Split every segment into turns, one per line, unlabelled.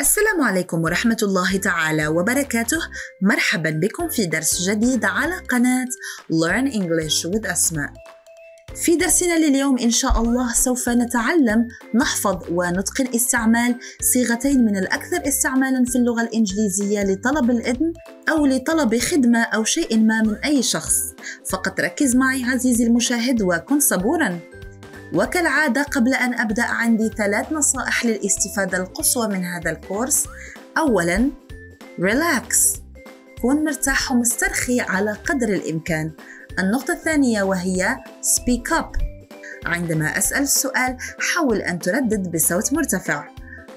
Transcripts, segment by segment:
السلام عليكم ورحمة الله تعالى وبركاته مرحبا بكم في درس جديد على قناة Learn English with أسماء في درسنا لليوم إن شاء الله سوف نتعلم نحفظ ونتقن استعمال صيغتين من الأكثر استعمالا في اللغة الإنجليزية لطلب الإذن أو لطلب خدمة أو شيء ما من أي شخص فقط ركز معي عزيزي المشاهد وكن صبوراً وكالعادة قبل أن أبدأ عندي ثلاث نصائح للاستفادة القصوى من هذا الكورس أولاً ريلاكس كن مرتاح ومسترخي على قدر الإمكان النقطة الثانية وهي speak up عندما أسأل السؤال حاول أن تردد بصوت مرتفع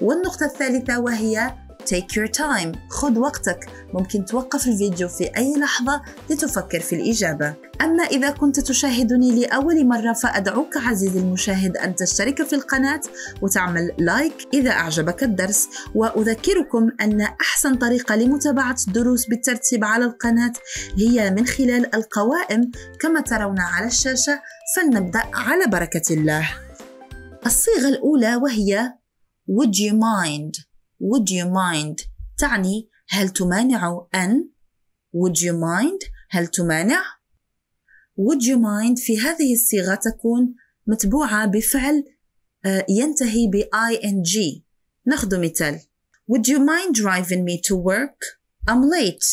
والنقطة الثالثة وهي take your time خذ وقتك ممكن توقف الفيديو في أي لحظة لتفكر في الإجابة أما إذا كنت تشاهدني لأول مرة فأدعوك عزيزي المشاهد أن تشترك في القناة وتعمل لايك إذا أعجبك الدرس وأذكركم أن أحسن طريقة لمتابعة الدروس بالترتيب على القناة هي من خلال القوائم كما ترون على الشاشة فلنبدأ على بركة الله الصيغة الأولى وهي Would you mind would you mind تعني هل تمانع أن would you mind هل تمانع would you mind في هذه الصيغة تكون متبوعة بفعل ينتهي ب ing ناخذ مثال Would you mind driving me to work? I'm late.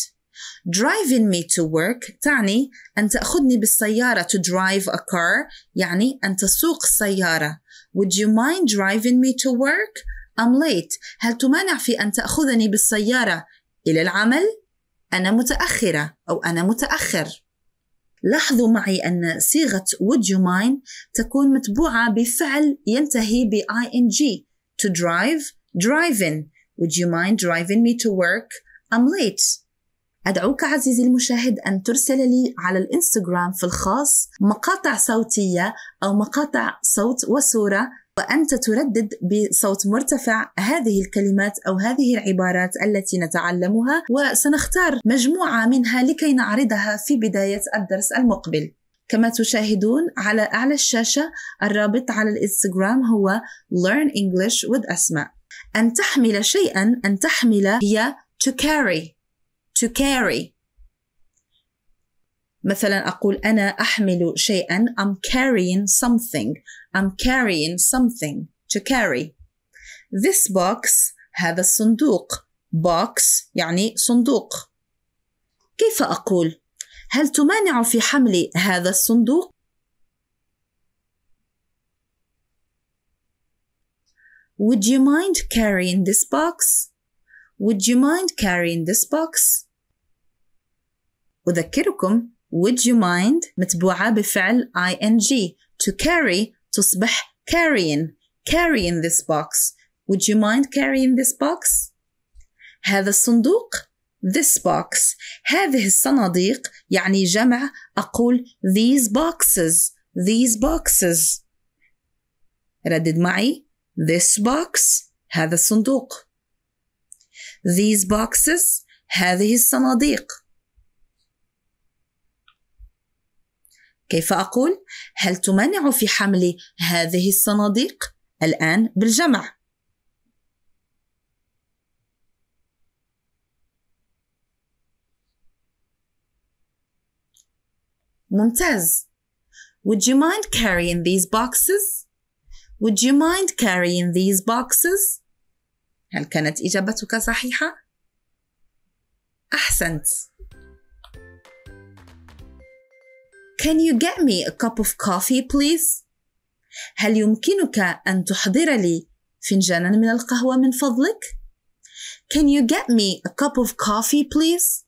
Driving me to work تعني أن تأخذني بالسيارة to drive a car يعني أن تسوق السيارة. Would you mind driving me to work? I'm late هل تمانع في أن تأخذني بالسيارة إلى العمل؟ أنا متأخرة أو أنا متأخر لاحظوا معي أن صيغة would you mind تكون متبوعة بفعل ينتهي ب ing to drive driving would you mind driving me to work I'm late أدعوك عزيزي المشاهد أن ترسل لي على الإنستغرام في الخاص مقاطع صوتية أو مقاطع صوت وصورة وأنت تردد بصوت مرتفع هذه الكلمات أو هذه العبارات التي نتعلمها وسنختار مجموعة منها لكي نعرضها في بداية الدرس المقبل كما تشاهدون على أعلى الشاشة الرابط على الإنستغرام هو Learn English with أسماء أن تحمل شيئا أن تحمل هي to carry to carry مثلا أقول أنا أحمل شيئا I'm carrying something I'm carrying something to carry This box هذا الصندوق box يعني صندوق كيف أقول هل تمانع في حمل هذا الصندوق Would you mind carrying this box? Would you mind carrying this box? أذكركم Would you mind متبوعة بفعل ing to carry تصبح carrying carrying this box Would you mind carrying this box? هذا الصندوق this box هذه الصناديق يعني جمع أقول these boxes these boxes ردد معي this box هذا الصندوق these boxes هذه الصناديق كيف أقول؟ هل تمانع في حمل هذه الصناديق؟ الآن بالجمع ممتاز Would you mind carrying these boxes? Would you mind carrying these boxes? هل كانت إجابتك صحيحة؟ أحسنت Can you get me a cup of coffee please? هل يمكنك أن تحضر لي فنجانا من القهوة من فضلك؟ Can you get me a cup of coffee please?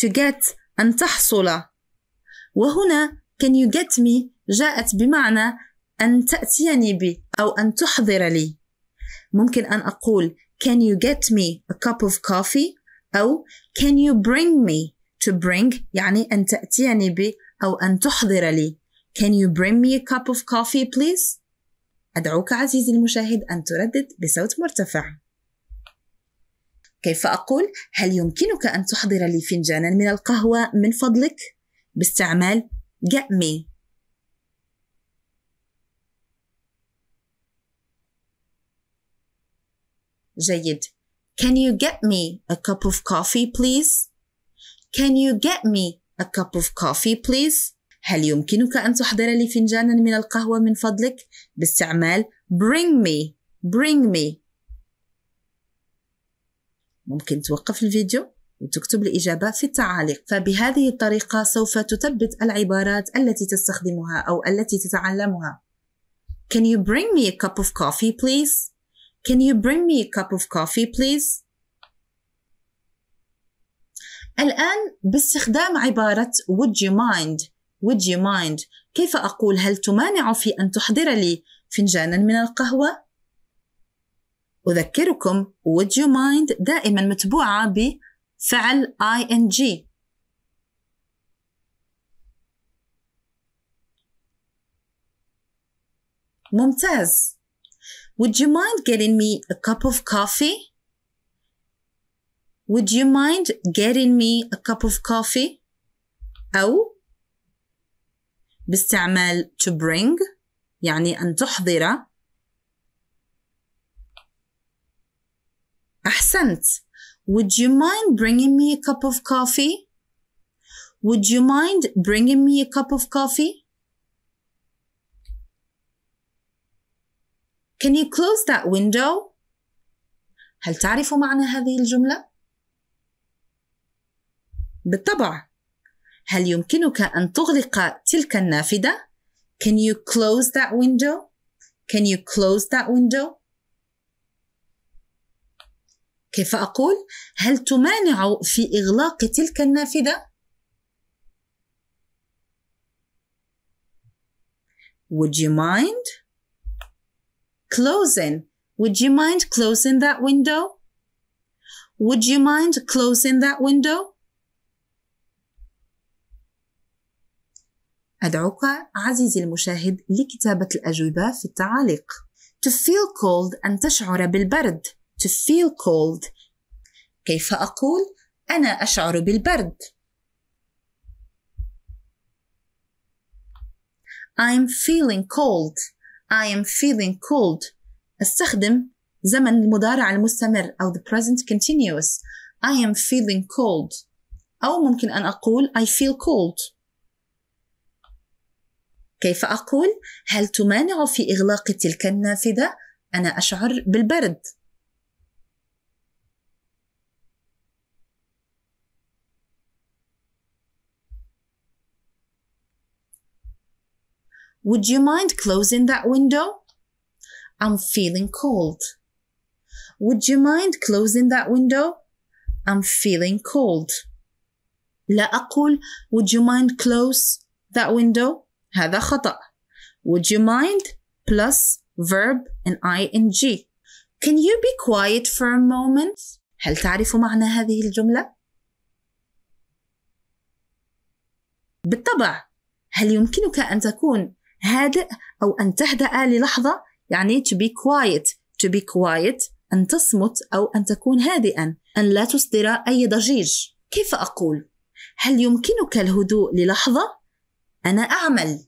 To get أن تحصل وهنا can you get me جاءت بمعنى أن تأتيني ب أو أن تحضر لي ممكن أن أقول can you get me a cup of coffee أو can you bring me to bring يعني أن تأتيني ب أو أن تحضر لي Can you bring me a cup of coffee please? أدعوك عزيزي المشاهد أن تردد بصوت مرتفع كيف أقول هل يمكنك أن تحضر لي فنجانا من القهوة من فضلك باستعمال get me جيد Can you get me a cup of coffee please? Can you get me A cup of coffee please هل يمكنك أن تحضر لي فنجانا من القهوة من فضلك باستعمال bring me bring me ممكن توقف الفيديو وتكتب الإجابة في التعاليق فبهذه الطريقة سوف تثبت العبارات التي تستخدمها أو التي تتعلمها Can you bring me a cup of coffee please? Can you bring me a cup of coffee please? الآن باستخدام عبارة would you mind would you mind كيف أقول هل تمانع في أن تحضر لي فنجانا من القهوة؟ أذكركم would you mind دائما متبوعة بفعل ing ممتاز Would you mind getting me a cup of coffee? would you mind getting me a cup of coffee أو باستعمال to bring يعني أن تحضر أحسنت Would you mind bringing me a cup of coffee? Would you mind bringing me a cup of coffee? Can you close that window? هل تعرف معنى هذه الجملة؟ بالطبع هل يمكنك أن تغلق تلك النافذة؟ Can you close that window? Can you close that window? كيف أقول؟ هل تمانع في إغلاق تلك النافذة؟ Would you mind closing? Would you mind closing that window? Would you mind closing that window? أدعوك عزيزي المشاهد لكتابة الأجوبة في التعاليق. To feel cold أن تشعر بالبرد. To feel cold. كيف أقول أنا أشعر بالبرد؟ I'm feeling cold. I am feeling cold. استخدم زمن المضارع المستمر أو the present continuous. I am feeling cold. أو ممكن أن أقول I feel cold. كيف أقول؟ هل تمانع في إغلاق تلك النافذة؟ أنا أشعر بالبرد. Would you mind closing that window? I'm feeling cold. Would you mind closing that window? I'm feeling cold. لا أقول Would you mind close that window? هذا خطأ would you mind plus verb and ing can you be quiet for a moment هل تعرف معنى هذه الجملة؟ بالطبع هل يمكنك أن تكون هادئ أو أن تهدأ للحظة يعني to be quiet to be quiet أن تصمت أو أن تكون هادئا أن لا تصدر أي ضجيج كيف أقول؟ هل يمكنك الهدوء للحظة؟ أنا أعمل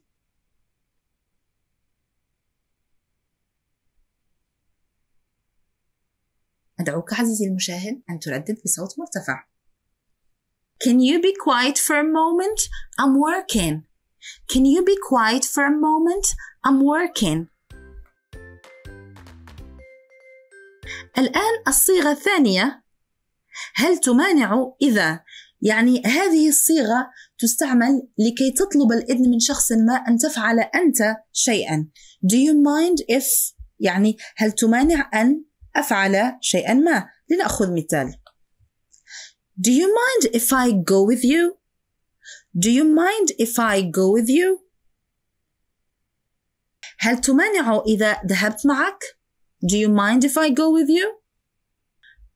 أدعوك عزيزي المشاهد أن تردد بصوت مرتفع. Can you be quiet for a moment? I'm working. Can you be quiet for a moment? I'm working. الآن الصيغة الثانية هل تمانع إذا يعني هذه الصيغة تستعمل لكي تطلب الإذن من شخص ما أن تفعل أنت شيئا Do you mind if يعني هل تمانع أن أفعل شيئا ما لنأخذ مثال Do you mind if I go with you? Do you mind if I go with you? هل تمانع إذا ذهبت معك؟ Do you mind if I go with you?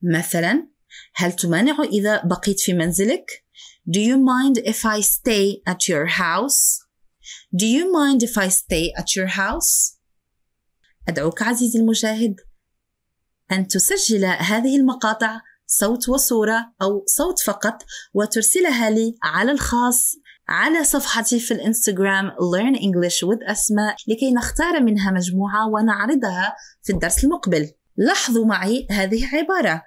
مثلا هل تمانع إذا بقيت في منزلك؟ Do you mind if I stay at your house? Do you mind if I stay at your house? أدعوك عزيزي المشاهد أن تسجل هذه المقاطع صوت وصورة أو صوت فقط وترسلها لي على الخاص على صفحتي في الانستغرام Learn English with أسماء لكي نختار منها مجموعة ونعرضها في الدرس المقبل لاحظوا معي هذه العبارة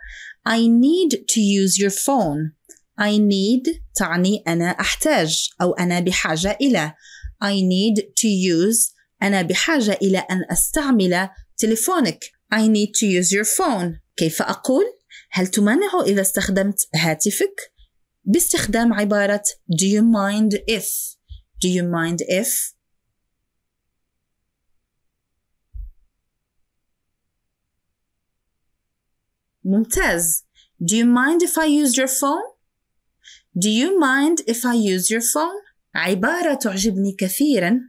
I need to use your phone I need تعني أنا أحتاج أو أنا بحاجة إلى I need to use أنا بحاجة إلى أن أستعمل تليفونك I need to use your phone كيف أقول؟ هل تمانع إذا استخدمت هاتفك؟ باستخدام عبارة Do you mind if؟ Do you mind if؟ ممتاز Do you mind if I use your phone? Do you mind if I use your phone? عبارة تعجبني كثيرا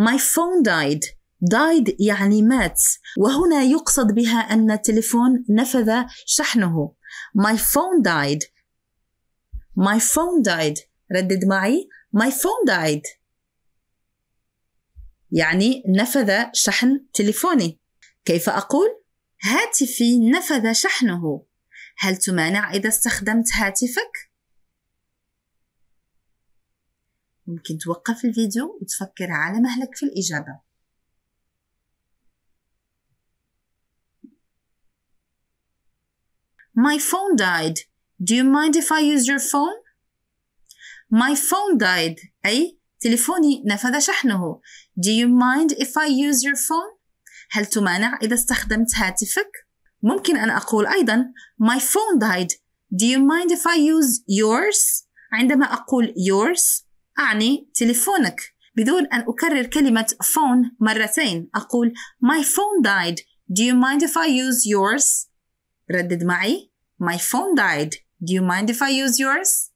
My phone died died يعني مات وهنا يقصد بها أن التليفون نفذ شحنه My phone died My phone died ردد معي My phone died يعني نفذ شحن تليفوني كيف أقول هاتفي نفذ شحنه هل تمانع إذا استخدمت هاتفك؟ ممكن توقف الفيديو وتفكر على مهلك في الإجابة My phone died. Do you mind if I use your phone? My phone died. أي تليفوني نفذ شحنه. Do you mind if I use your phone? هل تمانع إذا استخدمت هاتفك؟ ممكن أن أقول أيضا My phone died Do you mind if I use yours؟ عندما أقول yours أعني تليفونك بدون أن أكرر كلمة phone مرتين أقول My phone died Do you mind if I use yours؟ ردد معي My phone died Do you mind if I use yours؟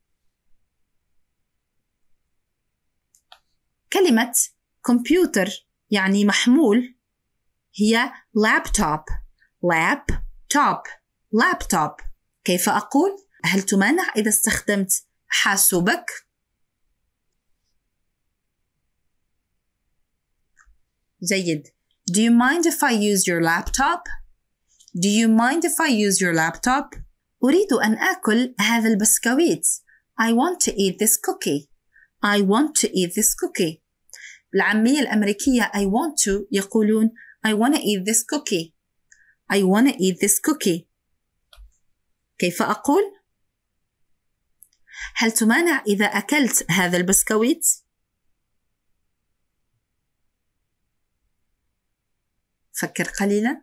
كلمة كمبيوتر يعني محمول هي لابتوب لاب توب لابتوب كيف أقول؟ هل تمانع إذا استخدمت حاسوبك؟ جيد Do you mind if I use your laptop? Do you mind if I use your laptop? أريد أن آكل هذا البسكويت. I want to eat this cookie. I want to eat this cookie. العامية الأمريكية I want to يقولون I wanna eat this cookie I wanna eat this cookie كيف أقول؟ هل تمانع إذا أكلت هذا البسكويت؟ فكر قليلا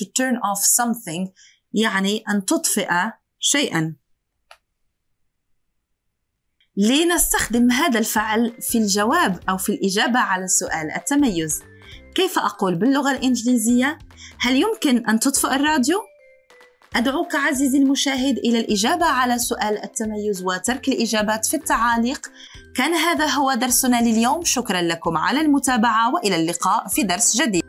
to turn off something يعني أن تطفئ شيئا لنستخدم هذا الفعل في الجواب أو في الإجابة على سؤال التميز كيف أقول باللغة الإنجليزية؟ هل يمكن أن تطفئ الراديو؟ أدعوك عزيزي المشاهد إلى الإجابة على سؤال التميز وترك الإجابات في التعاليق كان هذا هو درسنا لليوم شكرا لكم على المتابعة وإلى اللقاء في درس جديد